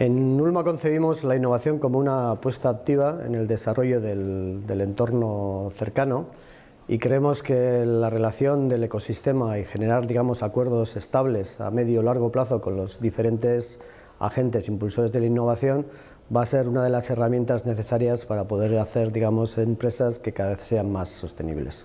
En Ulma concebimos la innovación como una apuesta activa en el desarrollo del, entorno cercano y creemos que la relación del ecosistema y generar digamos, acuerdos estables a medio o largo plazo con los diferentes agentes impulsores de la innovación va a ser una de las herramientas necesarias para poder hacer empresas que cada vez sean más sostenibles.